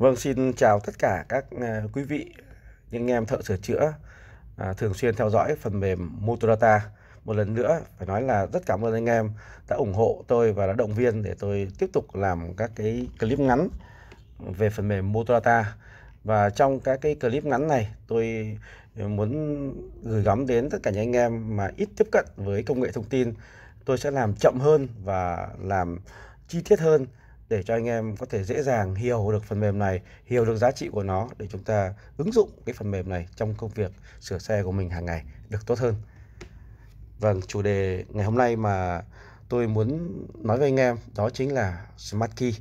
Vâng, xin chào tất cả các ờ, quý vị, những anh em thợ sửa chữa à, thường xuyên theo dõi phần mềm Motorata. Một lần nữa, phải nói là rất cảm ơn anh em đã ủng hộ tôi và đã động viên để tôi tiếp tục làm các cái clip ngắn về phần mềm Motorata. Và trong các cái clip ngắn này, tôi muốn gửi gắm đến tất cả những anh em mà ít tiếp cận với công nghệ thông tin. Tôi sẽ làm chậm hơn và làm chi tiết hơn để cho anh em có thể dễ dàng hiểu được phần mềm này, hiểu được giá trị của nó để chúng ta ứng dụng cái phần mềm này trong công việc sửa xe của mình hàng ngày được tốt hơn. Vâng, chủ đề ngày hôm nay mà tôi muốn nói với anh em đó chính là Smart Key.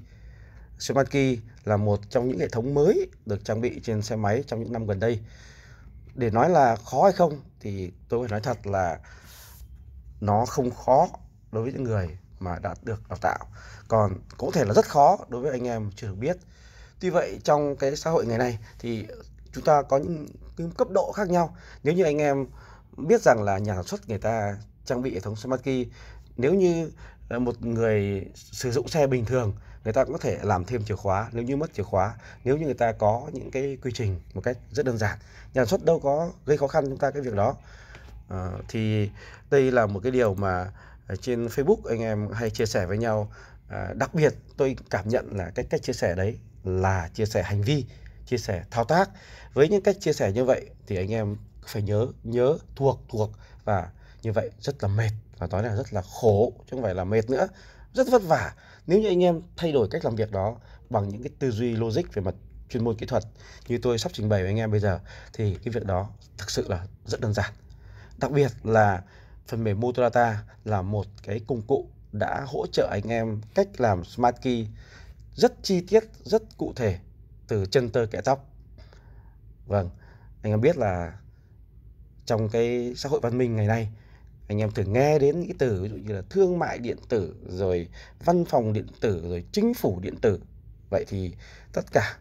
Smart Key là một trong những hệ thống mới được trang bị trên xe máy trong những năm gần đây. Để nói là khó hay không thì tôi phải nói thật là nó không khó đối với những người mà đã được đào tạo còn có thể là rất khó đối với anh em chưa được biết tuy vậy trong cái xã hội ngày nay thì chúng ta có những cấp độ khác nhau nếu như anh em biết rằng là nhà sản xuất người ta trang bị hệ thống smart key nếu như ờ, một người sử dụng xe bình thường người ta cũng có thể làm thêm chìa khóa nếu như mất chìa khóa nếu như người ta có những cái quy trình một cách rất đơn giản nhà sản xuất đâu có gây khó khăn chúng ta cái việc đó à, thì đây là một cái điều mà trên Facebook anh em hay chia sẻ với nhau à, đặc biệt tôi cảm nhận là cái cách chia sẻ đấy là chia sẻ hành vi chia sẻ thao tác với những cách chia sẻ như vậy thì anh em phải nhớ nhớ thuộc thuộc và như vậy rất là mệt và nói là rất là khổ chứ không phải là mệt nữa rất vất vả nếu như anh em thay đổi cách làm việc đó bằng những cái tư duy logic về mặt chuyên môn kỹ thuật như tôi sắp trình bày với anh em bây giờ thì cái việc đó thực sự là rất đơn giản đặc biệt là phần mềm Motorata là một cái công cụ đã hỗ trợ anh em cách làm Smart Key rất chi tiết, rất cụ thể từ chân tơ kẻ tóc. Vâng, anh em biết là trong cái xã hội văn minh ngày nay anh em thường nghe đến những từ ví dụ như là thương mại điện tử rồi văn phòng điện tử rồi chính phủ điện tử vậy thì tất cả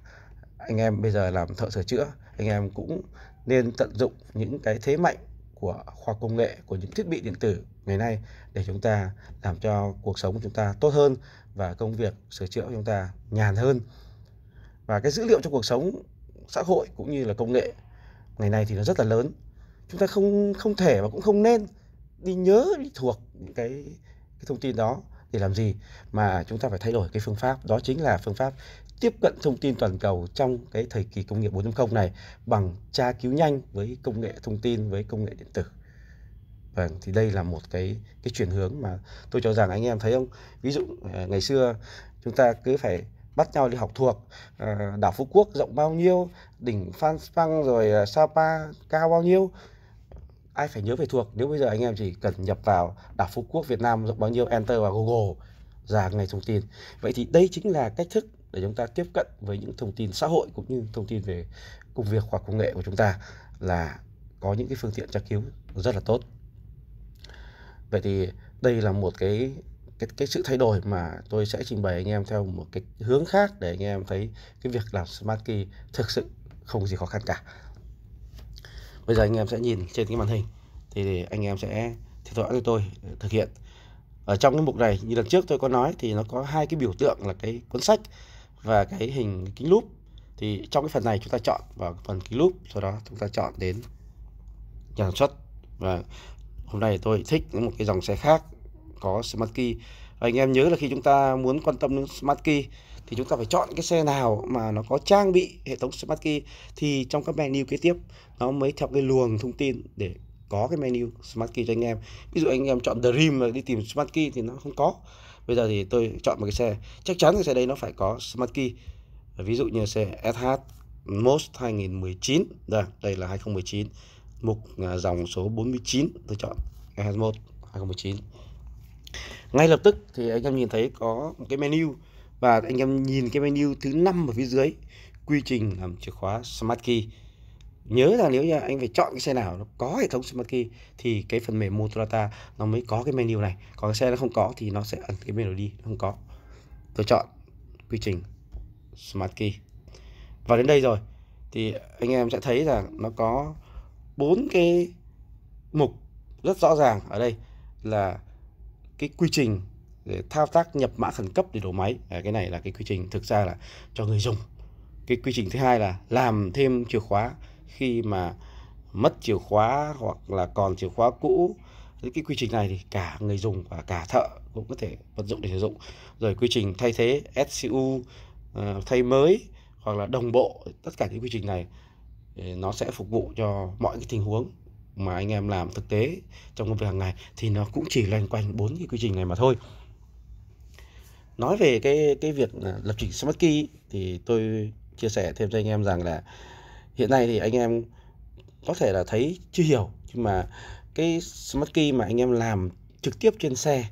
anh em bây giờ làm thợ sửa chữa anh em cũng nên tận dụng những cái thế mạnh của khoa công nghệ của những thiết bị điện tử ngày nay để chúng ta làm cho cuộc sống của chúng ta tốt hơn và công việc sửa chữa của chúng ta nhàn hơn và cái dữ liệu trong cuộc sống xã hội cũng như là công nghệ ngày nay thì nó rất là lớn chúng ta không không thể và cũng không nên đi nhớ đi thuộc những cái, cái thông tin đó để làm gì mà chúng ta phải thay đổi cái phương pháp đó chính là phương pháp tiếp cận thông tin toàn cầu trong cái thời kỳ công nghiệp 4.0 này bằng tra cứu nhanh với công nghệ thông tin với công nghệ điện tử. Vâng, thì đây là một cái cái chuyển hướng mà tôi cho rằng anh em thấy không? Ví dụ ờ, ngày xưa chúng ta cứ phải bắt nhau đi học thuộc ờ, đảo Phú Quốc rộng bao nhiêu, đỉnh Phan Xipang rồi ờ, Sapa cao bao nhiêu. Ai phải nhớ về thuộc, nếu bây giờ anh em chỉ cần nhập vào đảo Phú Quốc Việt Nam rộng bao nhiêu enter vào Google ra ngay thông tin. Vậy thì đây chính là cách thức để chúng ta tiếp cận với những thông tin xã hội cũng như thông tin về công việc hoặc công nghệ của chúng ta là có những cái phương tiện tra cứu rất là tốt vậy thì đây là một cái cái, cái sự thay đổi mà tôi sẽ trình bày anh em theo một cái hướng khác để anh em thấy cái việc làm smart key thực sự không gì khó khăn cả bây giờ anh em sẽ nhìn trên cái màn hình thì anh em sẽ theo dõi cho tôi thực hiện ở trong cái mục này như lần trước tôi có nói thì nó có hai cái biểu tượng là cái cuốn sách và cái hình kính lúp thì trong cái phần này chúng ta chọn vào phần kính lúp sau đó chúng ta chọn đến nhà sản xuất và hôm nay tôi thích một cái dòng xe khác có smart key và anh em nhớ là khi chúng ta muốn quan tâm đến smart key thì chúng ta phải chọn cái xe nào mà nó có trang bị hệ thống smart key thì trong các menu kế tiếp nó mới theo cái luồng thông tin để có cái menu smart key cho anh em ví dụ anh em chọn dream và đi tìm smart key thì nó không có bây giờ thì tôi chọn một cái xe chắc chắn cái xe đây nó phải có smart key ví dụ như xe SH Most 2019 đây đây là 2019 mục à, dòng số 49 tôi chọn SH Most 2019 ngay lập tức thì anh em nhìn thấy có một cái menu và anh em nhìn cái menu thứ năm ở phía dưới quy trình làm chìa khóa smart key nhớ rằng nếu như anh phải chọn cái xe nào nó có hệ thống smart key thì cái phần mềm Motorata nó mới có cái menu này còn xe nó không có thì nó sẽ ẩn cái menu đi nó không có tôi chọn quy trình smart key và đến đây rồi thì anh em sẽ thấy rằng nó có bốn cái mục rất rõ ràng ở đây là cái quy trình để thao tác nhập mã khẩn cấp để đổ máy à, cái này là cái quy trình thực ra là cho người dùng cái quy trình thứ hai là làm thêm chìa khóa khi mà mất chìa khóa hoặc là còn chìa khóa cũ cái quy trình này thì cả người dùng và cả thợ cũng có thể vận dụng để sử dụng rồi quy trình thay thế SCU ờ, thay mới hoặc là đồng bộ tất cả những quy trình này ờ, nó sẽ phục vụ cho mọi cái tình huống mà anh em làm thực tế trong công việc hàng ngày thì nó cũng chỉ loanh quanh bốn cái quy trình này mà thôi nói về cái cái việc ờ, lập trình smart key thì tôi chia sẻ thêm cho anh em rằng là hiện nay thì anh em có thể là thấy chưa hiểu nhưng mà cái smart key mà anh em làm trực tiếp trên xe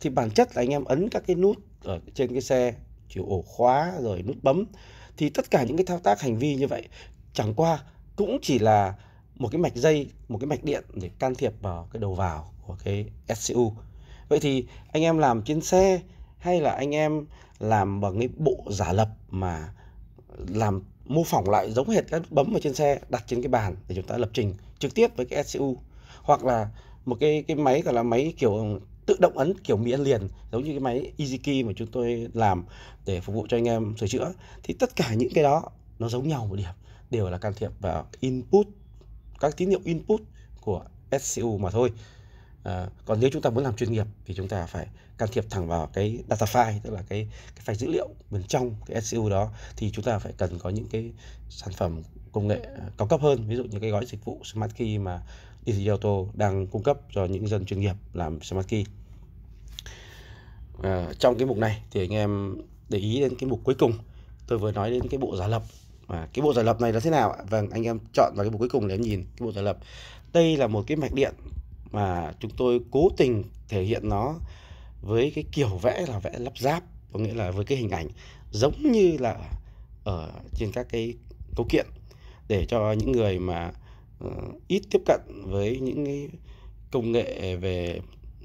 thì bản chất là anh em ấn các cái nút ở trên cái xe chịu ổ khóa rồi nút bấm thì tất cả những cái thao tác hành vi như vậy chẳng qua cũng chỉ là một cái mạch dây một cái mạch điện để can thiệp vào cái đầu vào của cái SCU vậy thì anh em làm trên xe hay là anh em làm bằng cái bộ giả lập mà làm mô phỏng lại giống hệt các bấm ở trên xe đặt trên cái bàn để chúng ta lập trình trực tiếp với cái SCU hoặc là một cái cái máy gọi là máy kiểu ừ, tự động ấn kiểu miễn liền giống như cái máy EasyKey mà chúng tôi làm để phục vụ cho anh em sửa chữa thì tất cả những cái đó nó giống nhau một điểm đều là can thiệp vào input các tín hiệu input của SCU mà thôi Ờ, còn nếu chúng ta muốn làm chuyên nghiệp thì chúng ta phải can thiệp thẳng vào cái data file tức là cái cái file dữ liệu bên trong cái SCU đó thì chúng ta phải cần có những cái sản phẩm công nghệ ờ, cao cấp hơn ví dụ như cái gói dịch vụ smart key mà Easy đang cung cấp cho những dân chuyên nghiệp làm smart key à, trong cái mục này thì anh em để ý đến cái mục cuối cùng tôi vừa nói đến cái bộ giả lập và cái bộ giả lập này là thế nào ạ vâng anh em chọn vào cái mục cuối cùng để em nhìn cái bộ giả lập đây là một cái mạch điện mà chúng tôi cố tình thể hiện nó với cái kiểu vẽ là vẽ lắp ráp có nghĩa là với cái hình ảnh giống như là ở trên các cái cấu kiện để cho những người mà uh, ít tiếp cận với những cái công nghệ về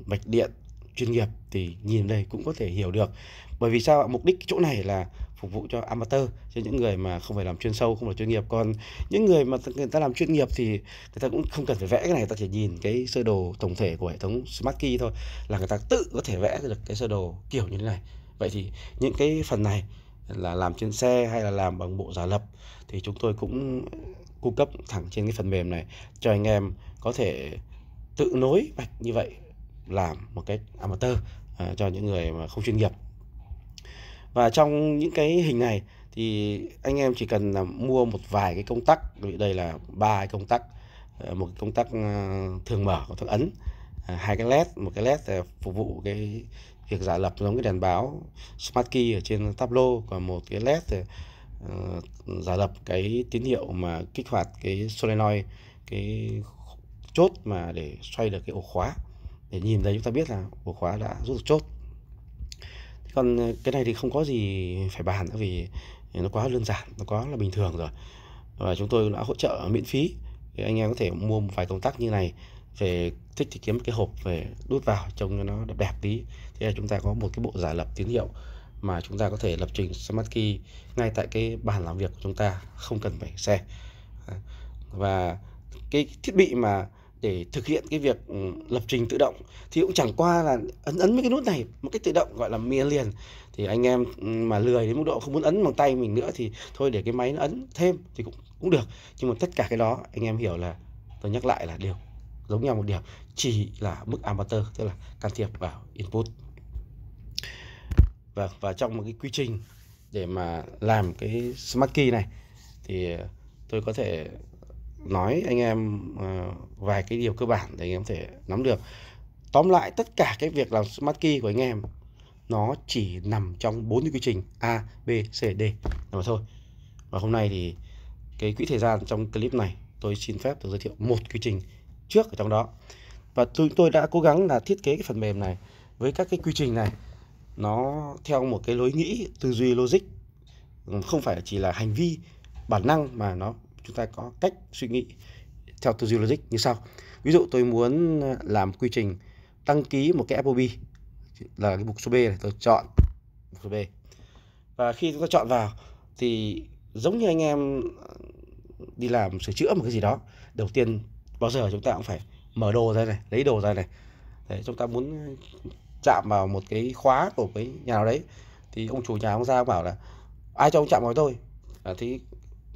mạch điện chuyên nghiệp thì nhìn đây cũng có thể hiểu được bởi vì sao mục đích chỗ này là phục vụ cho amateur cho những người mà không phải làm chuyên sâu không phải chuyên nghiệp còn những người mà người ta làm chuyên nghiệp thì người ta cũng không cần phải vẽ cái này người ta chỉ nhìn cái sơ đồ tổng thể của hệ thống smart key thôi là người ta tự có thể vẽ được cái sơ đồ kiểu như thế này vậy thì những cái phần này là làm trên xe hay là làm bằng bộ giả lập thì chúng tôi cũng cung cấp thẳng trên cái phần mềm này cho anh em có thể tự nối vạch như vậy làm một cách amateur à, cho những người mà không chuyên nghiệp và trong những cái hình này thì anh em chỉ cần là mua một vài cái công tắc vì đây là ba cái công tắc ờ, một cái công tắc ờ, thường mở có thằng ấn ờ, hai cái led một cái led để phục vụ cái việc giả lập giống cái đèn báo smart key ở trên tablo và một cái led để giả lập cái tín hiệu mà kích hoạt cái solenoid cái chốt mà để xoay được cái ổ khóa để nhìn thấy chúng ta biết là ổ khóa đã rút được chốt còn ờ, cái này thì không có gì phải bàn nữa vì nó quá đơn giản nó quá là bình thường rồi và chúng tôi đã hỗ trợ miễn phí thì anh em có thể mua một vài công tắc như này về thích thì kiếm cái hộp về đút vào trông cho nó đẹp đẹp tí thế là chúng ta có một cái bộ giả lập tín hiệu mà chúng ta có thể lập trình smart key ngay tại cái bàn làm việc của chúng ta không cần phải xe và cái thiết bị mà để thực hiện cái việc ừ, lập trình tự động thì cũng chẳng qua là ấn ấn mấy cái nút này một cách tự động gọi là mia liền thì anh em ừ, mà lười đến mức độ không muốn ấn bằng tay mình nữa thì thôi để cái máy nó ấn thêm thì cũng cũng được nhưng mà tất cả cái đó anh em hiểu là tôi nhắc lại là điều giống nhau một điều chỉ là mức amateur tức là can thiệp vào input và và trong một cái quy trình để mà làm cái smart key này thì tôi có thể nói anh em ờ, vài cái điều cơ bản để anh em có thể nắm được tóm lại tất cả cái việc làm smart key của anh em nó chỉ nằm trong bốn cái quy trình a b c d mà thôi và hôm nay thì cái quỹ thời gian trong clip này tôi xin phép được giới thiệu một quy trình trước ở trong đó và tôi tôi đã cố gắng là thiết kế cái phần mềm này với các cái quy trình này nó theo một cái lối nghĩ tư duy logic không phải chỉ là hành vi bản năng mà nó chúng ta có cách suy nghĩ theo tư duy logic như sau ví dụ tôi muốn ờ, làm quy trình đăng ký một cái FOB là cái mục số B này tôi chọn mục số B và khi chúng ta chọn vào thì giống như anh em ờ, đi làm sửa chữa một cái gì đó đầu tiên bao giờ chúng ta cũng phải mở đồ ra này lấy đồ ra này để chúng ta muốn chạm vào một cái khóa của cái nhà nào đấy thì ông chủ nhà ông ra ông bảo là ai cho ông chạm vào tôi à, thì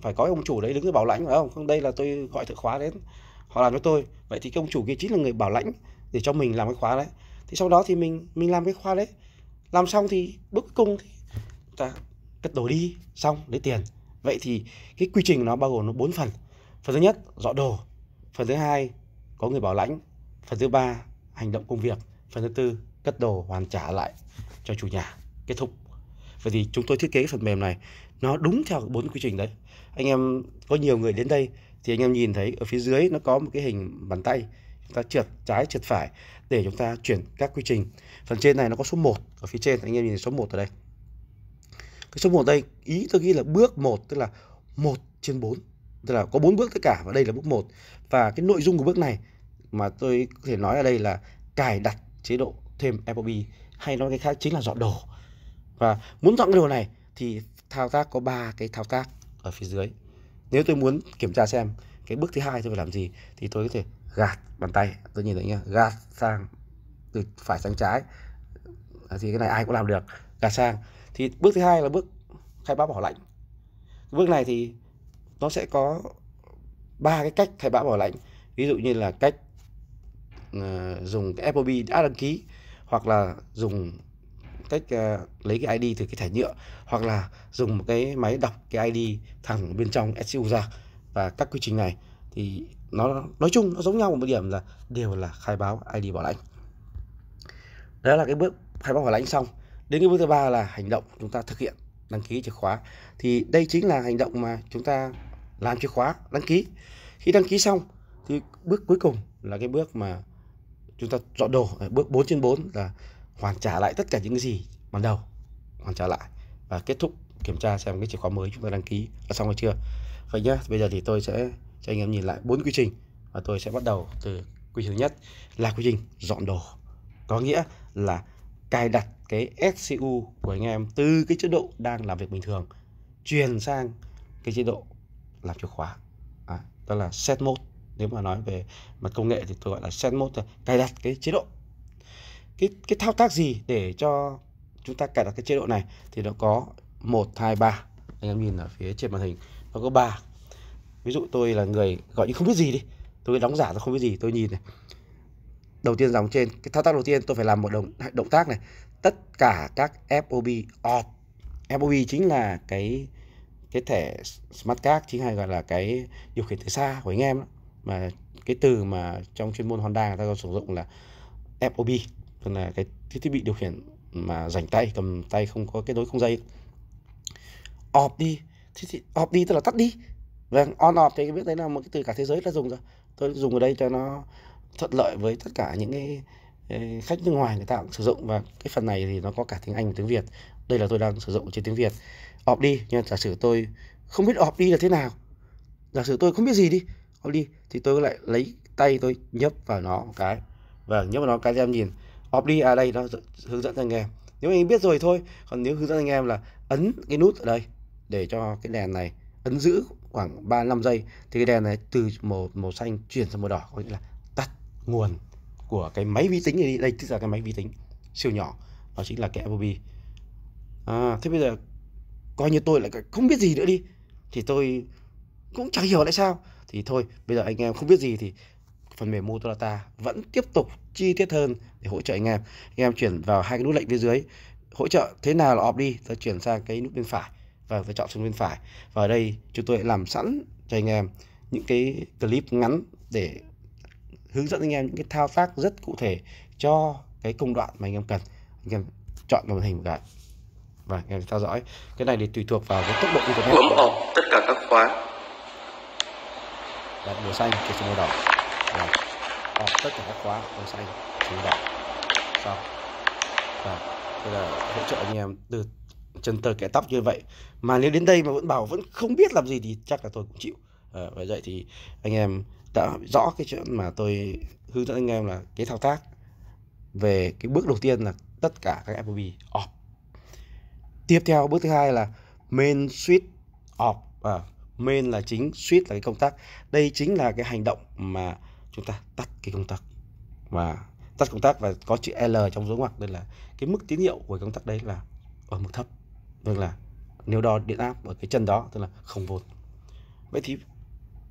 phải có ông chủ đấy đứng bảo lãnh phải không không đây là tôi gọi thợ khóa đến họ làm cho tôi vậy thì cái ông chủ kia chính là người bảo lãnh để cho mình làm cái khóa đấy thì sau đó thì mình mình làm cái khóa đấy làm xong thì bước cùng thì ta cất đồ đi xong lấy tiền vậy thì cái quy trình nó bao gồm nó bốn phần phần thứ nhất dọn đồ phần thứ hai có người bảo lãnh phần thứ ba hành động công việc phần thứ tư cất đồ hoàn trả lại cho chủ nhà kết thúc vậy thì chúng tôi thiết kế phần mềm này nó đúng theo bốn quy trình đấy anh em có nhiều người đến đây thì anh em nhìn thấy ở phía dưới nó có một cái hình bàn tay chúng ta trượt trái trượt phải để chúng ta chuyển các quy trình phần trên này nó có số 1 ở phía trên anh em nhìn thấy số 1 ở đây cái số 1 đây ý tôi ghi là bước 1 tức là 1 trên 4 tức là có bốn bước tất cả và đây là bước 1 và cái nội dung của bước này mà tôi có thể nói ở đây là cài đặt chế độ thêm FOB hay nói cái khác chính là dọn đồ và muốn dọn cái đồ này thì thao tác có ba cái thao tác ở phía dưới nếu tôi muốn kiểm tra xem cái bước thứ hai tôi phải làm gì thì tôi có thể gạt bàn tay tôi nhìn thấy nhá gạt sang từ phải sang trái thì cái này ai cũng làm được gạt sang thì bước thứ hai là bước khai báo bảo lạnh bước này thì nó sẽ có ba cái cách khai báo bảo lạnh ví dụ như là cách uh, dùng cái FOB đã đăng ký hoặc là dùng cách uh, lấy cái ID từ cái thẻ nhựa hoặc là dùng một cái máy đọc cái ID thẳng bên trong SCU ra và các quy trình này thì nó nói chung nó giống nhau một điểm là đều là khai báo ID bảo lãnh đó là cái bước khai báo bảo lãnh xong đến cái bước thứ ba là hành động chúng ta thực hiện đăng ký chìa khóa thì đây chính là hành động mà chúng ta làm chìa khóa đăng ký khi đăng ký xong thì bước cuối cùng là cái bước mà chúng ta dọn đồ bước 4 trên 4 là hoàn trả lại tất cả những gì ban đầu hoàn trả lại và kết thúc kiểm tra xem cái chìa khóa mới chúng ta đăng ký là xong hay chưa vậy nhá bây giờ thì tôi sẽ cho anh em nhìn lại bốn quy trình và tôi sẽ bắt đầu từ quy trình nhất là quy trình dọn đồ có nghĩa là cài đặt cái SCU của anh em từ cái chế độ đang làm việc bình thường chuyển sang cái chế độ làm chìa khóa à, đó là set mode nếu mà nói về mặt công nghệ thì tôi gọi là set mode cài đặt cái chế độ cái cái thao tác gì để cho chúng ta cài đặt cái chế độ này thì nó có một hai ba anh em nhìn ở phía trên màn hình nó có ba ví dụ tôi là người gọi như không biết gì đi tôi đóng giả tôi không biết gì tôi nhìn này đầu tiên dòng trên cái thao tác đầu tiên tôi phải làm một động động tác này tất cả các FOB off FOB chính là cái cái thẻ smart card chính hay gọi là cái điều khiển từ xa của anh em đó. mà cái từ mà trong chuyên môn Honda người ta còn sử dụng là FOB tức là cái thiết bị điều khiển mà rảnh tay cầm tay không có kết nối không dây off đi thì, thì off đi tức là tắt đi vâng on off thì cái biết đấy là một cái từ cả thế giới đã dùng rồi tôi dùng ở đây cho nó thuận lợi với tất cả những cái khách nước ngoài người ta cũng sử dụng và cái phần này thì nó có cả tiếng Anh và tiếng Việt đây là tôi đang sử dụng trên tiếng Việt off đi nhưng giả sử tôi không biết off đi là thế nào giả sử tôi không biết gì đi off đi thì tôi lại lấy tay tôi nhấp vào nó một cái và vâng, nhấp vào nó cái em nhìn họp đi à đây nó hướng dẫn anh em nếu anh em biết rồi thôi còn nếu hướng dẫn anh em là ấn cái nút ở đây để cho cái đèn này ấn giữ khoảng 35 giây thì cái đèn này từ màu màu xanh chuyển sang màu đỏ có nghĩa là tắt nguồn của cái máy vi tính này đây tức là cái máy vi tính siêu nhỏ đó chính là cái Apple à, thế bây giờ coi như tôi lại không biết gì nữa đi thì tôi cũng chẳng hiểu tại sao thì thôi bây giờ anh em không biết gì thì phần mềm Motorola vẫn tiếp tục chi tiết hơn để hỗ trợ anh em. Anh em chuyển vào hai cái nút lệnh phía dưới hỗ trợ thế nào là off đi, ta chuyển sang cái nút bên phải và vâng, ta chọn xuống bên phải. Và ở đây chúng tôi làm sẵn cho anh em những cái clip ngắn để hướng dẫn anh em những cái thao tác rất cụ thể cho cái công đoạn mà anh em cần. Anh em chọn vào màn hình một cái và anh em theo dõi. Cái này thì tùy thuộc vào cái tốc độ internet. Bấm off tất cả các khóa. Đặt màu xanh chuyển sang màu đỏ rồi bọc tất cả các khóa màu xanh chủ động xong và thế là hỗ trợ anh em từ chân tơ kẻ tóc như vậy mà nếu đến đây mà vẫn bảo vẫn không biết làm gì thì chắc là tôi cũng chịu à, ờ, vậy vậy thì anh em đã rõ cái chuyện mà tôi hướng dẫn anh em là cái thao tác về cái bước đầu tiên là tất cả các FOB off tiếp theo bước thứ hai là main switch off à, main là chính switch là cái công tác đây chính là cái hành động mà chúng ta tắt cái công tắc và tắt công tắc và có chữ L trong dấu ngoặc đây là cái mức tín hiệu của công tắc đấy là ở mức thấp tức là nếu đo điện áp ở cái chân đó tức là không vột vậy thì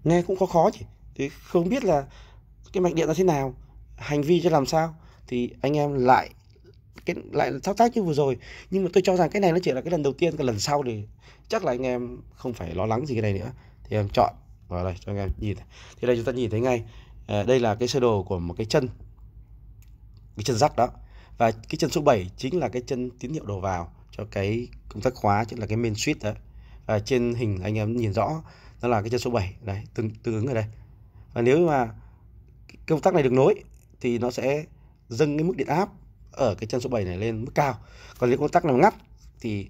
nghe cũng khó khó chỉ thì không biết là cái mạch điện là thế nào hành vi cho làm sao thì anh em lại cái lại thao tác như vừa rồi nhưng mà tôi cho rằng cái này nó chỉ là cái lần đầu tiên cái lần sau thì chắc là anh em không phải lo lắng gì cái này nữa thì em chọn vào đây cho anh em nhìn thì đây chúng ta nhìn thấy ngay Ờ, đây là cái sơ đồ của một cái chân cái chân rắc đó và cái chân số 7 chính là cái chân tín hiệu đầu vào cho cái công tắc khóa chính là cái main switch đó và trên hình anh em nhìn rõ đó là cái chân số 7 đấy tương tương ứng ở đây và nếu mà công tắc này được nối thì nó sẽ dâng cái mức điện áp ở cái chân số 7 này lên mức cao còn nếu công tắc nào ngắt thì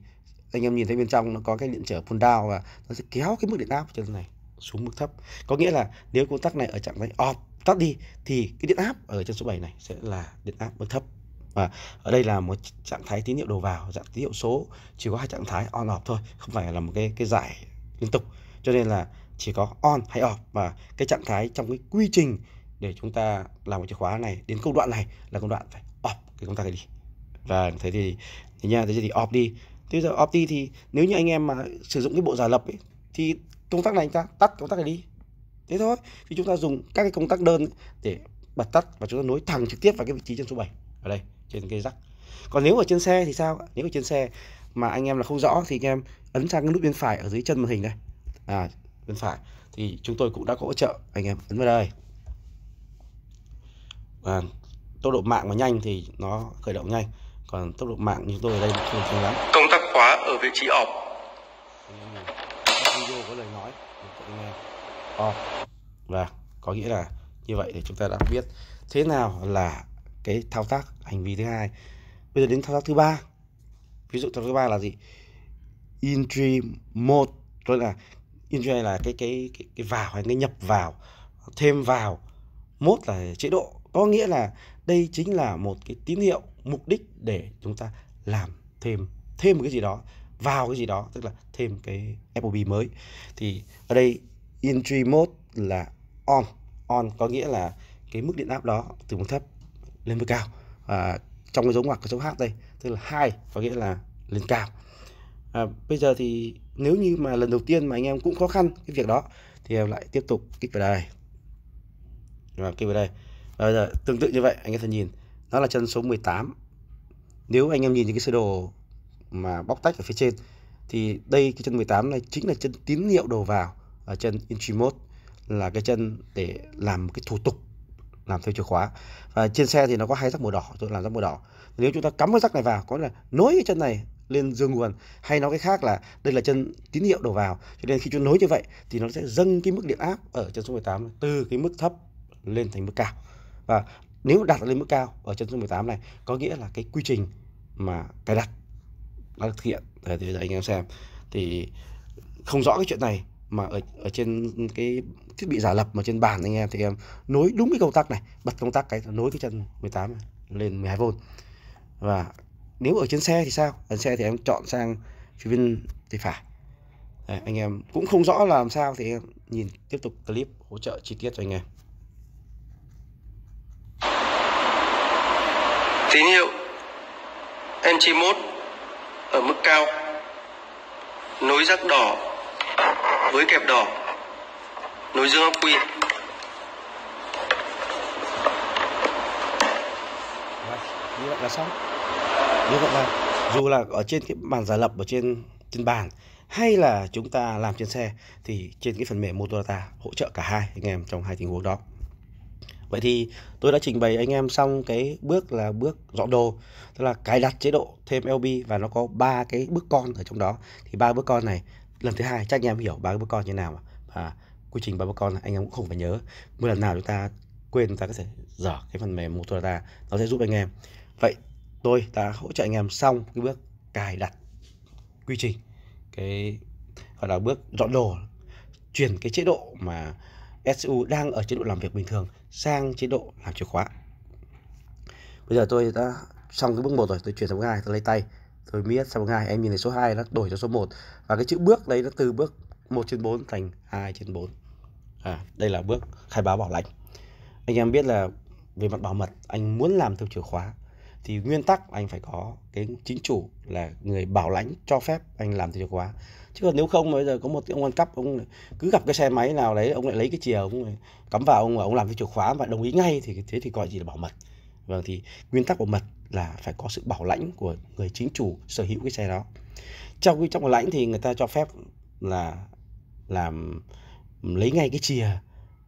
anh em nhìn thấy bên trong nó có cái điện trở pull down và nó sẽ kéo cái mức điện áp trên này xuống mức thấp có nghĩa là nếu công tắc này ở trạng thái off tắt đi thì cái điện áp ở trên số 7 này sẽ là điện áp mức thấp và ở đây là một trạng thái tín hiệu đầu vào dạng tín hiệu số chỉ có hai trạng thái on off thôi không phải là một cái cái giải liên tục cho nên là chỉ có on hay off và cái trạng thái trong cái quy trình để chúng ta làm một chìa khóa này đến công đoạn này là công đoạn phải off cái công tắc này đi và thế thì nha thế thì off đi thế giờ off đi thì nếu như anh em mà sử dụng cái bộ giả lập ấy, thì công tắc này chúng ta tắt công tắc này đi thế thôi thì chúng ta dùng các cái công tắc đơn để bật tắt và chúng ta nối thẳng trực tiếp vào cái vị trí chân số 7 ở đây trên cái rắc còn nếu ở trên xe thì sao nếu ở trên xe mà anh em là không rõ thì anh em ấn sang cái nút bên phải ở dưới chân màn hình đây à bên phải thì chúng tôi cũng đã hỗ trợ anh em ấn vào đây à, tốc độ mạng mà nhanh thì nó khởi động nhanh còn tốc độ mạng như tôi ở đây không lắm công tắc khóa ở vị trí ọp Ờ, on và có nghĩa là như vậy thì chúng ta đã biết thế nào là cái thao tác hành vi thứ hai bây giờ đến thao tác thứ ba ví dụ thao tác thứ ba là gì entry mode tức là entry là cái cái cái, cái vào hay cái nhập vào thêm vào mode là chế độ có nghĩa là đây chính là một cái tín hiệu mục đích để chúng ta làm thêm thêm một cái gì đó vào cái gì đó tức là thêm cái FOB mới thì ở đây entry mode là on on có nghĩa là cái mức điện áp đó từ mức thấp lên mức cao à, trong cái dấu ngoặc cái dấu H đây tức là hai có nghĩa là lên cao à, bây giờ thì nếu như mà lần đầu tiên mà anh em cũng khó khăn cái việc đó thì em lại tiếp tục kích vào đây và kích vào đây và bây giờ tương tự như vậy anh em sẽ nhìn nó là chân số 18 nếu anh em nhìn những cái sơ đồ mà bóc tách ở phía trên thì đây cái chân 18 này chính là chân tín hiệu đầu vào ở chân entry mode là cái chân để làm cái thủ tục làm theo chìa khóa và trên xe thì nó có hai rắc màu đỏ tôi làm rắc màu đỏ nếu chúng ta cắm cái rắc này vào có là nối cái chân này lên dương nguồn hay nói cái khác là đây là chân tín hiệu đầu vào cho nên khi chúng nối như vậy thì nó sẽ dâng cái mức điện áp ở chân số 18 từ cái mức thấp lên thành mức cao và nếu đặt lên mức cao ở chân số 18 này có nghĩa là cái quy trình mà cài đặt đang thực hiện đấy, thì anh em xem thì không rõ cái chuyện này mà ở, ở trên cái thiết bị giả lập mà trên bàn anh em thì em nối đúng cái công tắc này bật công tắc cái nối cái chân 18 này, lên 12V và nếu ở trên xe thì sao ở xe thì em chọn sang phía bên tay phải Đấy, anh em cũng không rõ là làm sao thì em nhìn tiếp tục clip hỗ trợ chi tiết cho anh em tín hiệu NT1 ở mức cao nối rắc đỏ với kẹp đỏ nối dương óc quy như vậy là xong như vậy là dù là ở trên cái bàn giả lập ở trên trên bàn hay là chúng ta làm trên xe thì trên cái phần mềm Motorola hỗ trợ cả hai anh em trong hai tình huống đó Vậy thì tôi đã trình bày anh em xong cái bước là bước dọn đồ, tức là cài đặt chế độ thêm LB và nó có ba cái bước con ở trong đó. Thì ba bước con này lần thứ hai chắc anh em hiểu ba bước con như nào và quy trình ba bước con này, anh em cũng không phải nhớ. Mỗi lần nào chúng ta quên chúng ta có thể dở cái phần mềm Motorola nó sẽ giúp anh em. Vậy tôi đã hỗ trợ anh em xong cái bước cài đặt quy trình cái gọi là bước dọn đồ chuyển cái chế độ mà SU đang ở chế độ làm việc bình thường sang chế độ làm chìa khóa. Bây giờ tôi đã xong cái bước 1 rồi, tôi chuyển sang bước 2, tôi lấy tay. Tôi miết sang bước 2, em nhìn thấy số 2 nó đổi cho số 1 và cái chữ bước đấy nó từ bước 1 trên 4 thành 2 trên 4. À, đây là bước khai báo bảo lãnh. Anh em biết là về mặt bảo mật, anh muốn làm theo chìa khóa thì nguyên tắc anh phải có cái chính chủ là người bảo lãnh cho phép anh làm thị trường hóa chứ còn nếu không bây giờ có một ông ăn cấp ông cứ gặp cái xe máy nào đấy ông lại lấy cái chìa ông cắm vào ông và ông làm cái chìa khóa và đồng ý ngay thì thế thì gọi gì là bảo mật vâng thì nguyên tắc bảo mật là phải có sự bảo lãnh của người chính chủ sở hữu cái xe đó trong cái trong bảo lãnh thì người ta cho phép là làm lấy ngay cái chìa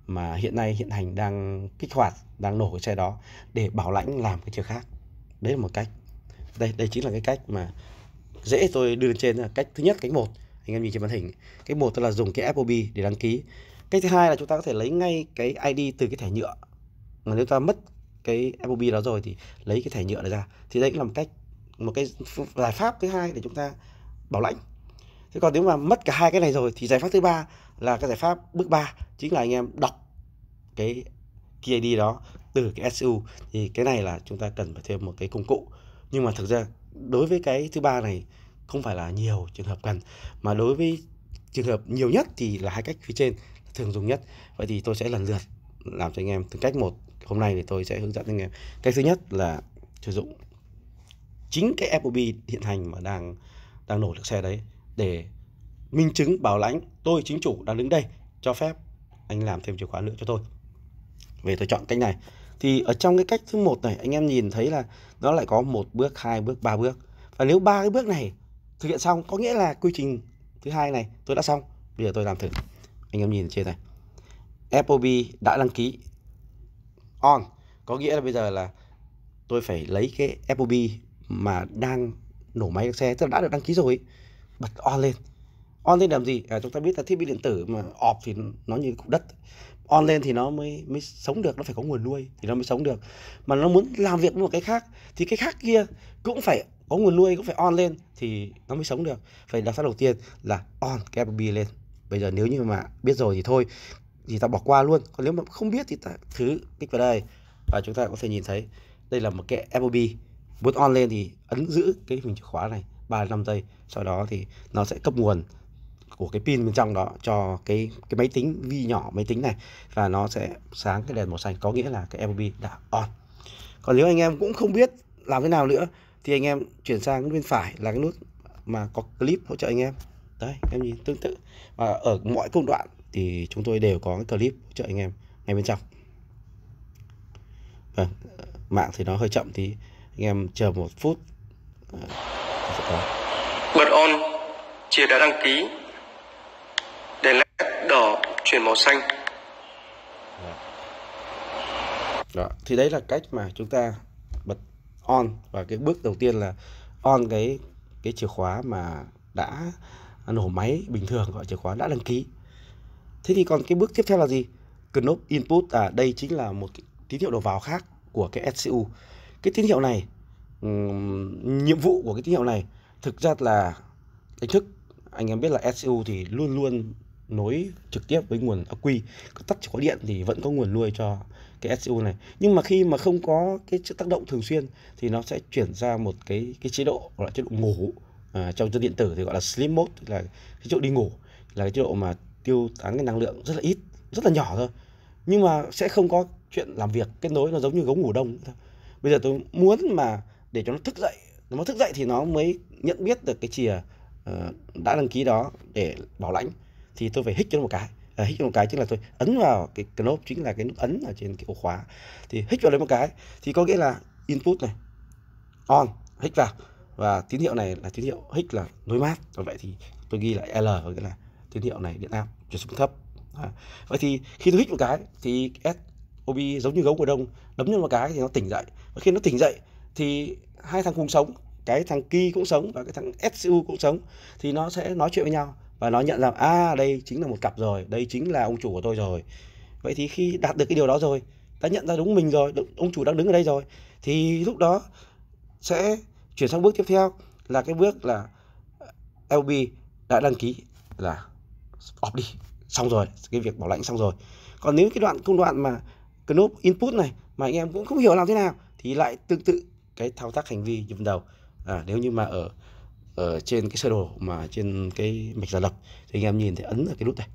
mà hiện nay hiện hành đang kích hoạt đang nổ cái xe đó để bảo lãnh làm cái chìa khác đấy là một cách đây đây chính là cái cách mà dễ tôi đưa lên trên là cách thứ nhất cách một anh em nhìn trên màn hình cái một tức là dùng cái FOB để đăng ký cách thứ hai là chúng ta có thể lấy ngay cái ID từ cái thẻ nhựa mà nếu ta mất cái FOB đó rồi thì lấy cái thẻ nhựa này ra thì đấy cũng là một cách một cái giải pháp thứ hai để chúng ta bảo lãnh thế còn nếu mà mất cả hai cái này rồi thì giải pháp thứ ba là cái giải pháp bước 3 chính là anh em đọc cái KID đó từ cái SU thì cái này là chúng ta cần phải thêm một cái công cụ nhưng mà thực ra đối với cái thứ ba này không phải là nhiều trường hợp cần mà đối với trường hợp nhiều nhất thì là hai cách phía trên thường dùng nhất vậy thì tôi sẽ lần lượt làm cho anh em từng cách một hôm nay thì tôi sẽ hướng dẫn anh em cách thứ nhất là sử dụng chính cái FOB hiện hành mà đang đang nổ được xe đấy để minh chứng bảo lãnh tôi chính chủ đang đứng đây cho phép anh làm thêm chìa khóa nữa cho tôi về tôi chọn cách này thì ở trong cái cách thứ một này anh em nhìn thấy là nó lại có một bước hai bước ba bước và nếu ba cái bước này thực hiện xong có nghĩa là quy trình thứ hai này tôi đã xong bây giờ tôi làm thử anh em nhìn trên này FOB đã đăng ký on có nghĩa là bây giờ là tôi phải lấy cái FOB mà đang nổ máy xe tức là đã được đăng ký rồi bật on lên on lên làm gì à, chúng ta biết là thiết bị điện tử mà ọp thì nó như cục đất on lên thì nó mới mới sống được nó phải có nguồn nuôi thì nó mới sống được mà nó muốn làm việc với một cái khác thì cái khác kia cũng phải có nguồn nuôi cũng phải on lên thì nó mới sống được phải đặt ra đầu tiên là on cái FB lên bây giờ nếu như mà biết rồi thì thôi thì ta bỏ qua luôn còn nếu mà không biết thì ta thử kích vào đây và chúng ta có thể nhìn thấy đây là một cái FOB muốn on lên thì ấn giữ cái hình chìa khóa này 35 giây sau đó thì nó sẽ cấp nguồn của cái pin bên trong đó cho cái cái máy tính vi nhỏ máy tính này và nó sẽ sáng cái đèn màu xanh có nghĩa là cái FOB đã on còn nếu anh em cũng không biết làm thế nào nữa thì anh em chuyển sang bên phải là cái nút mà có clip hỗ trợ anh em đấy em nhìn tương tự và ở mọi công đoạn thì chúng tôi đều có cái clip hỗ trợ anh em ngay bên trong vâng mạng thì nó hơi chậm thì anh em chờ một phút ờ, bật on chị đã đăng ký đỏ chuyển màu xanh dạ. đó thì đấy là cách mà chúng ta bật on và cái bước đầu tiên là on cái cái chìa khóa mà đã nổ máy bình thường gọi chìa khóa đã đăng ký thế thì còn cái bước tiếp theo là gì cần nốt input à đây chính là một cái tín hiệu đầu vào khác của cái SCU cái tín hiệu này um, nhiệm vụ của cái tín hiệu này thực ra là đánh thức anh em biết là SCU thì luôn luôn nối trực tiếp với nguồn ắc quy tắt chỉ có điện thì vẫn có nguồn nuôi cho cái SCU này nhưng mà khi mà không có cái tác động thường xuyên thì nó sẽ chuyển ra một cái cái chế độ gọi là chế độ ngủ à, trong chân điện tử thì gọi là sleep mode là cái chế độ đi ngủ là cái chế độ mà tiêu tán cái năng lượng rất là ít rất là nhỏ thôi nhưng mà sẽ không có chuyện làm việc kết nối nó giống như gấu ngủ đông bây giờ tôi muốn mà để cho nó thức dậy nó thức dậy thì nó mới nhận biết được cái chìa uh, đã đăng ký đó để bảo lãnh thì tôi phải hít cho nó một cái à, hít một cái chính là tôi ấn vào cái, cái lốp chính là cái nút ấn ở trên cái ổ khóa thì hít vào đấy một cái thì có nghĩa là input này on hít vào và tín hiệu này là tín hiệu hít là nối mát và vậy thì tôi ghi lại L có nghĩa là tín hiệu này điện áp chuyển xuống thấp à, vậy thì khi tôi hít một cái thì S SOB giống như gấu mùa đông đấm lên một cái thì nó tỉnh dậy và khi nó tỉnh dậy thì hai thằng cùng sống cái thằng Ki cũng sống và cái thằng SCU cũng sống thì nó sẽ nói chuyện với nhau và nó nhận ra à đây chính là một cặp rồi đây chính là ông chủ của tôi rồi vậy thì khi đạt được cái điều đó rồi ta nhận ra đúng mình rồi ông chủ đang đứng ở đây rồi thì lúc đó sẽ chuyển sang bước tiếp theo là cái bước là ờ, LB đã đăng ký là off đi xong rồi cái việc bảo lãnh xong rồi còn nếu cái đoạn công đoạn mà cái nút input này mà anh em cũng không hiểu làm thế nào thì lại tương tự cái thao tác hành vi như đầu à, nếu như mà ở ở trên cái sơ đồ mà trên cái mạch giả lập thì anh em nhìn thấy ấn ở cái nút này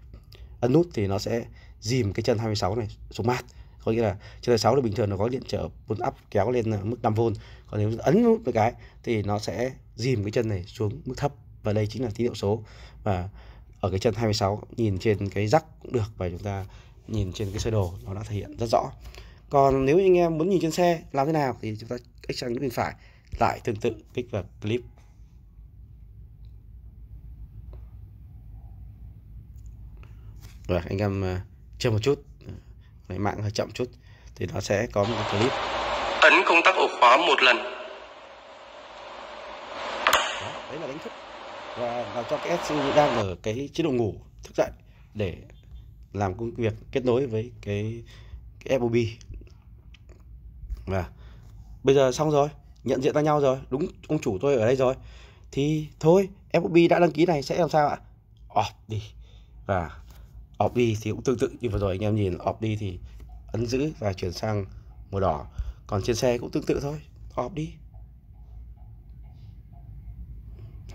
ấn nút thì nó sẽ dìm cái chân 26 này xuống mát có nghĩa là chân 26 là bình thường nó có điện trở bốn up kéo lên à, mức 5V còn nếu ấn nút một cái thì nó sẽ dìm cái chân này xuống mức thấp và đây chính là tín hiệu số và ở cái chân 26 nhìn trên cái rắc cũng được và chúng ta nhìn trên cái sơ đồ nó đã thể hiện rất rõ còn nếu anh em muốn nhìn trên xe làm thế nào thì chúng ta cách sang bên phải lại tương tự kích vào clip và vâng, anh em à, chờ một chút lấy mạng hơi chậm chút thì nó sẽ có một clip ấn công tắc ổ khóa một lần Đó, đấy là đánh thức và vào cho cái SU đang ở cái chế độ ngủ thức dậy để làm công việc kết nối với cái, cái FOB và bây giờ xong rồi nhận diện ra nhau rồi đúng ông chủ tôi ở đây rồi thì thôi FOB đã đăng ký này sẽ làm sao ạ off đi và off đi thì cũng tương tự như vừa rồi anh em nhìn off đi thì ấn giữ và chuyển sang màu đỏ còn trên xe cũng tương tự thôi off đi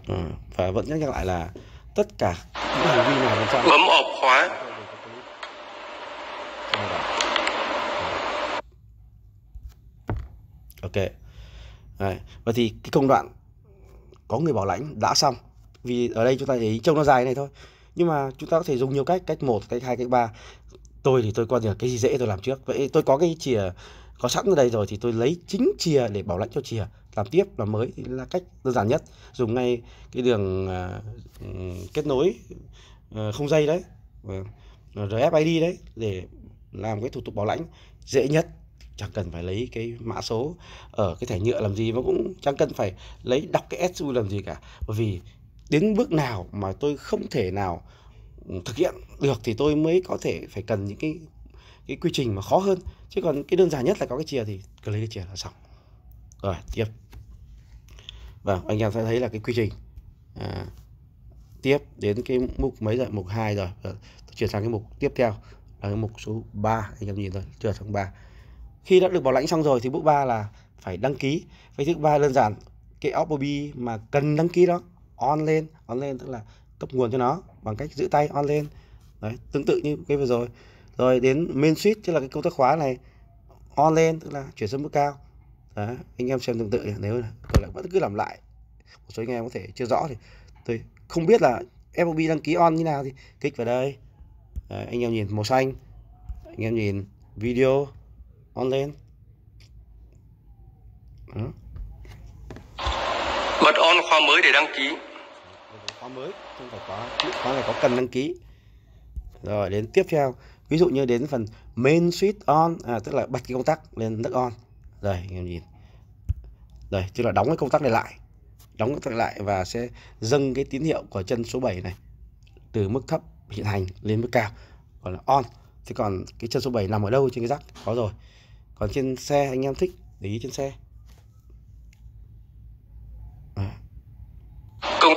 à, và vẫn nhắc lại là tất cả những hành vi nào bên trong bấm ọp khóa ok Đấy. vậy thì cái công đoạn có người bảo lãnh đã xong vì ở đây chúng ta thấy trông nó dài này thôi nhưng mà chúng ta có thể dùng nhiều cách cách một cách hai cách ba tôi thì tôi quan điểm cái gì dễ tôi làm trước vậy tôi có cái chìa có sẵn ở đây rồi thì tôi lấy chính chìa để bảo lãnh cho chìa làm tiếp làm mới thì là cách đơn giản nhất dùng ngay cái đường uh, kết nối uh, không dây đấy ờ, RFID đấy để làm cái thủ tục bảo lãnh dễ nhất chẳng cần phải lấy cái mã số ở cái thẻ nhựa làm gì mà cũng chẳng cần phải lấy đọc cái SU làm gì cả bởi vì đến bước nào mà tôi không thể nào ừ, thực hiện được thì tôi mới có thể phải cần những cái cái quy trình mà khó hơn chứ còn cái đơn giản nhất là có cái chìa thì cứ lấy cái chìa là xong rồi tiếp và vâng, anh em sẽ thấy là cái quy trình à, tiếp đến cái mục mấy rồi mục 2 rồi tôi chuyển sang cái mục tiếp theo là cái mục số 3 anh em nhìn rồi chuyển sang 3 khi đã được bảo lãnh xong rồi thì bước 3 là phải đăng ký cái thứ ba đơn giản cái OBB mà cần đăng ký đó on lên on lên tức là cấp nguồn cho nó bằng cách giữ tay on lên đấy tương tự như cái vừa rồi rồi đến main switch tức là cái công tắc khóa này on lên tức là chuyển sang mức cao đấy anh em xem tương tự nếu tôi lại vẫn cứ làm lại một số anh em có thể chưa rõ thì tôi không biết là FOB đăng ký on như nào thì kích vào đây đấy, anh em nhìn màu xanh anh em nhìn video on lên bật on khóa mới để đăng ký khóa mới không phải khóa cũ khóa này có cần đăng ký rồi đến tiếp theo ví dụ như đến phần main switch on à, tức là bật cái công tắc lên nấc on rồi anh em nhìn rồi tức là đóng cái công tắc này lại đóng công tắc lại và sẽ dâng cái tín hiệu của chân số 7 này từ mức thấp hiện hành lên mức cao gọi là on thế còn cái chân số 7 nằm ở đâu trên cái rắc có rồi còn trên xe anh em thích để ý trên xe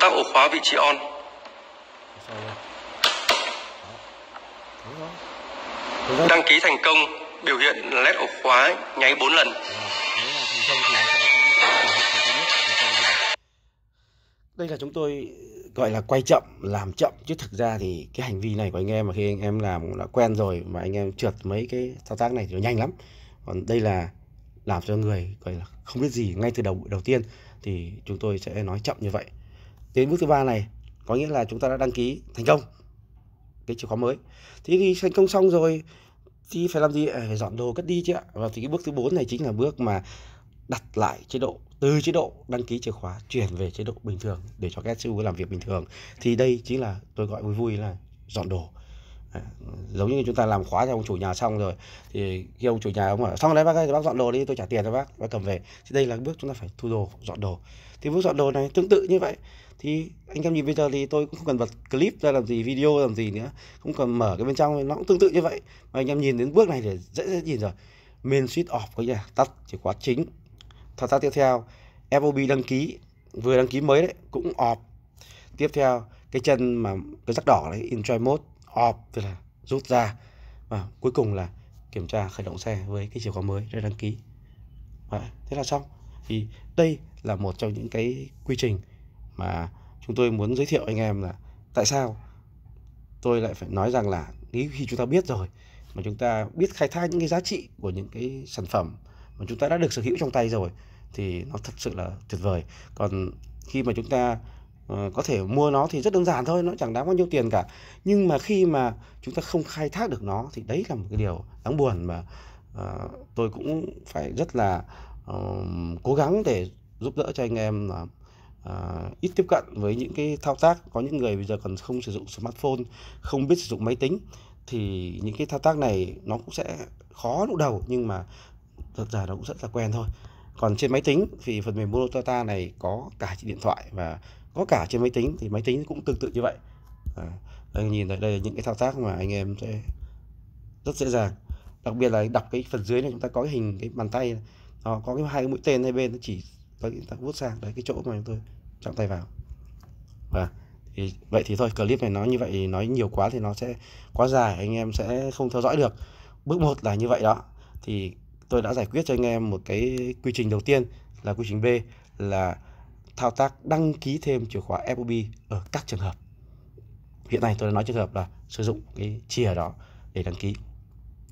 công tắc ổ khóa vị trí on đăng ký thành công biểu hiện led ổ khóa nháy 4 lần đây là chúng tôi gọi là quay chậm làm chậm chứ thực ra thì cái hành vi này của anh em mà khi anh em làm đã quen rồi mà anh em trượt mấy cái thao tác này thì nó nhanh lắm còn đây là làm cho người gọi là không biết gì ngay từ đầu đầu tiên thì chúng tôi sẽ nói chậm như vậy đến bước thứ ba này có nghĩa là chúng ta đã đăng ký thành công cái chìa khóa mới thế thì thành công xong rồi thì phải làm gì à, phải dọn đồ cất đi chứ ạ và thì cái bước thứ bốn này chính là bước mà đặt lại chế độ từ chế độ đăng ký chìa khóa chuyển về chế độ bình thường để cho các SU làm việc bình thường thì đây chính là tôi gọi vui vui là dọn đồ à, giống như chúng ta làm khóa cho ông chủ nhà xong rồi thì khi ông chủ nhà ông bảo xong đấy bác ơi bác dọn đồ đi tôi trả tiền cho bác bác cầm về thì đây là bước chúng ta phải thu đồ dọn đồ thì bước dọn đồ này tương tự như vậy thì anh em nhìn bây giờ thì tôi cũng không cần bật clip ra làm gì video làm gì nữa cũng cần mở cái bên trong nó cũng tương tự như vậy mà anh em nhìn đến bước này thì dễ dễ nhìn rồi main switch off có nhỉ tắt chìa khóa chính thao tác tiếp theo FOB đăng ký vừa đăng ký mới đấy cũng off tiếp theo cái chân mà cái sắc đỏ đấy in mode off tức là rút ra và cuối cùng là kiểm tra khởi động xe với cái chìa khóa mới để đăng ký Đấy, thế là xong thì đây là một trong những cái quy trình mà chúng tôi muốn giới thiệu anh em là tại sao tôi lại phải nói rằng là nếu khi chúng ta biết rồi mà chúng ta biết khai thác những cái giá trị của những cái sản phẩm mà chúng ta đã được sở hữu trong tay rồi thì nó thật sự là tuyệt vời còn khi mà chúng ta uh, có thể mua nó thì rất đơn giản thôi nó chẳng đáng bao nhiêu tiền cả nhưng mà khi mà chúng ta không khai thác được nó thì đấy là một cái điều đáng buồn mà uh, tôi cũng phải rất là uh, cố gắng để giúp đỡ cho anh em uh, uh, ít tiếp cận với những cái thao tác có những người bây giờ còn không sử dụng smartphone không biết sử dụng máy tính thì những cái thao tác này nó cũng sẽ khó lúc đầu nhưng mà thật ra nó cũng rất là quen thôi còn trên máy tính thì phần mềm Monotata này có cả trên điện thoại và có cả trên máy tính thì máy tính cũng tương tự như vậy à, anh nhìn thấy đây là những cái thao tác mà anh em sẽ rất dễ dàng đặc biệt là đọc cái phần dưới này chúng ta có cái hình cái bàn tay nó có cái hai cái mũi tên hai bên nó chỉ có chúng ta vuốt sang đấy cái chỗ mà chúng tôi chạm tay vào và thì vậy thì thôi clip này nó như vậy nói nhiều quá thì nó sẽ quá dài anh em sẽ không theo dõi được bước một là như vậy đó thì tôi đã giải quyết cho anh em một cái quy trình đầu tiên là quy trình B là thao tác đăng ký thêm chìa khóa FOB ở các trường hợp hiện nay tôi đã nói trường hợp là sử dụng cái chìa đó để đăng ký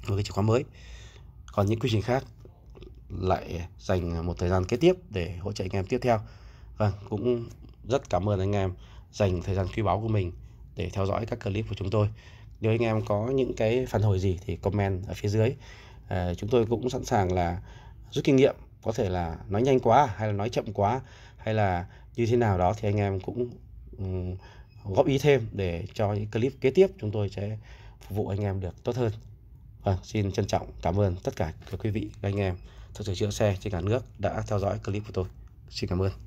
một cái chìa khóa mới còn những quy trình khác lại dành một thời gian kế tiếp để hỗ trợ anh em tiếp theo Vâng, cũng rất cảm ơn anh em dành thời gian quý báu của mình để theo dõi các clip của chúng tôi. Nếu anh em có những cái phản hồi gì thì comment ở phía dưới. À, chúng tôi cũng sẵn sàng là rút kinh nghiệm, có thể là nói nhanh quá hay là nói chậm quá hay là như thế nào đó thì anh em cũng um, góp ý thêm để cho những clip kế tiếp chúng tôi sẽ phục vụ anh em được tốt hơn. Vâng, xin trân trọng cảm ơn tất cả các quý vị, anh em thực sự chữa xe trên cả nước đã theo dõi clip của tôi. Xin cảm ơn.